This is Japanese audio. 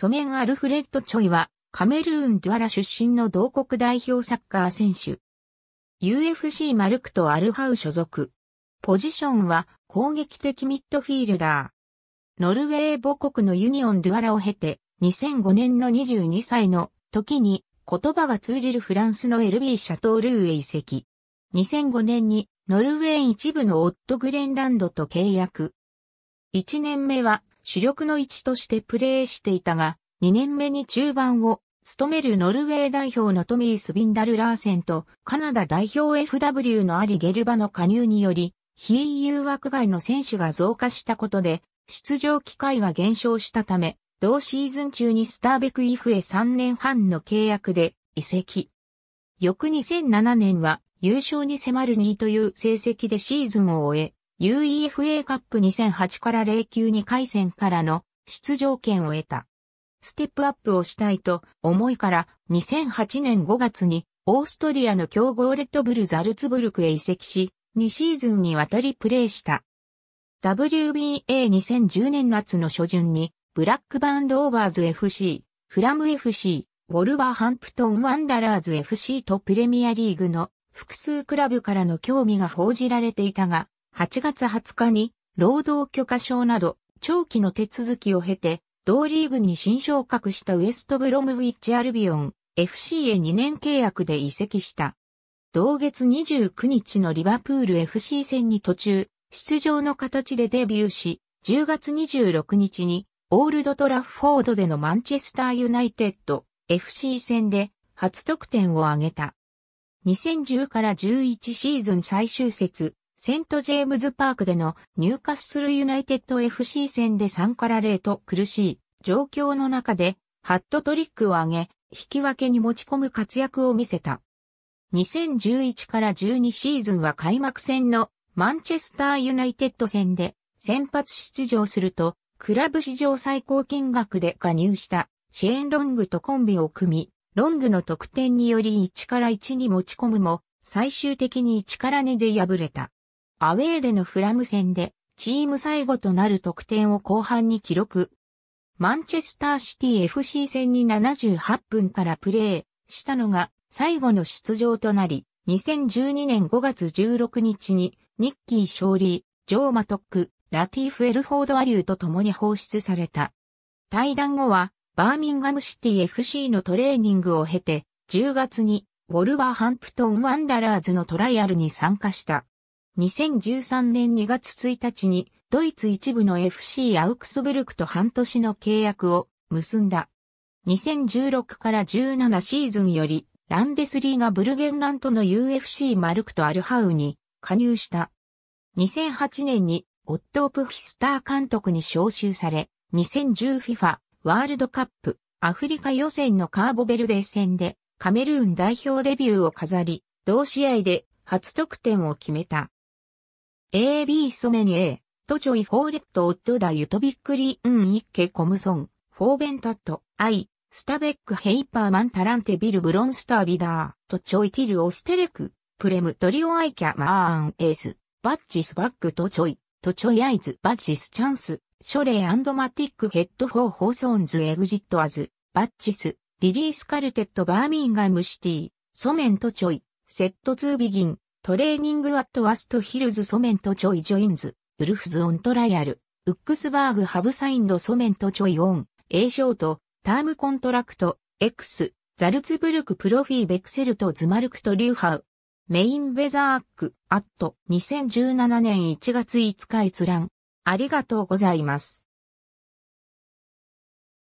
ソメン・アルフレッド・チョイは、カメルーン・ドゥアラ出身の同国代表サッカー選手。UFC マルクとアルハウ所属。ポジションは攻撃的ミッドフィールダー。ノルウェー母国のユニオン・ドゥアラを経て、2005年の22歳の時に言葉が通じるフランスの LB シャトールーへ移籍。2005年にノルウェー一部のオット・グレンランドと契約。1年目は主力の位置としてプレーしていたが、2年目に中盤を務めるノルウェー代表のトミー・スビンダル・ラーセンとカナダ代表 FW のアリ・ゲルバの加入により、非誘惑外の選手が増加したことで、出場機会が減少したため、同シーズン中にスターベクイフへ3年半の契約で移籍。翌2007年は優勝に迫る2位という成績でシーズンを終え、UEFA カップ2008から09に回戦からの出場権を得た。ステップアップをしたいと思いから2008年5月にオーストリアの強豪レッドブルザルツブルクへ移籍し、2シーズンにわたりプレーした。WBA2010 年夏の初旬に、ブラックバンドオーバーズ FC、フラム FC、ウォルバーハンプトンワンダラーズ FC とプレミアリーグの複数クラブからの興味が報じられていたが、8月20日に労働許可証など長期の手続きを経て同リーグに新昇格したウエストブロムウィッチアルビオン FC へ2年契約で移籍した。同月29日のリバプール FC 戦に途中、出場の形でデビューし、10月26日にオールドトラフフォードでのマンチェスターユナイテッド FC 戦で初得点を挙げた。2010から11シーズン最終節、セントジェームズパークでのニューカッスルユナイテッド FC 戦で3から0と苦しい状況の中でハットトリックを挙げ、引き分けに持ち込む活躍を見せた。2011から12シーズンは開幕戦のマンチェスターユナイテッド戦で先発出場すると、クラブ史上最高金額で加入したシェーン・ロングとコンビを組み、ロングの得点により1から1に持ち込むも、最終的に1から2で敗れた。アウェーでのフラム戦で、チーム最後となる得点を後半に記録。マンチェスターシティ FC 戦に78分からプレーしたのが最後の出場となり、2012年5月16日にニッキーショーリー、ジョーマトック、ラティフ・エルフォード・アリューと共に放出された。対談後は、バーミンガムシティ FC のトレーニングを経て、10月に、ウォルバーハンプトン・ワンダラーズのトライアルに参加した。2013年2月1日にドイツ一部の FC アウクスブルクと半年の契約を結んだ。2016から17シーズンよりランデスリーがブルゲンラントの UFC マルクとアルハウに加入した。2008年にオットープフィスター監督に招集され、2010FIFA ワールドカップアフリカ予選のカーボベルデ戦でカメルーン代表デビューを飾り、同試合で初得点を決めた。AB ソメニエ、トチョイフォーレットオットダユトビックリンイッケコムソン、フォーベンタット、アイ、スタベックヘイパーマンタランテビルブロンスタービダー、トチョイティルオステレク、プレムトリオアイキャマーンエース、バッチスバックトチョイ、トチョイアイズバッチスチャンス、ショレイマティックヘッドフォーホーソンズエグジットアズ、バッチス、リリースカルテットバーミンガムシティ、ソメントチョイ、セットツービギン、トレーニングアットワストヒルズソメントチョイジョインズ、ウルフズオントライアル、ウックスバーグハブサインドソメントチョイオン、A ショート、タームコントラクト、X、ザルツブルクプロフィーベクセルトズマルクトリューハウ、メインベザーアック、アット、2017年1月5日閲覧。ありがとうございます。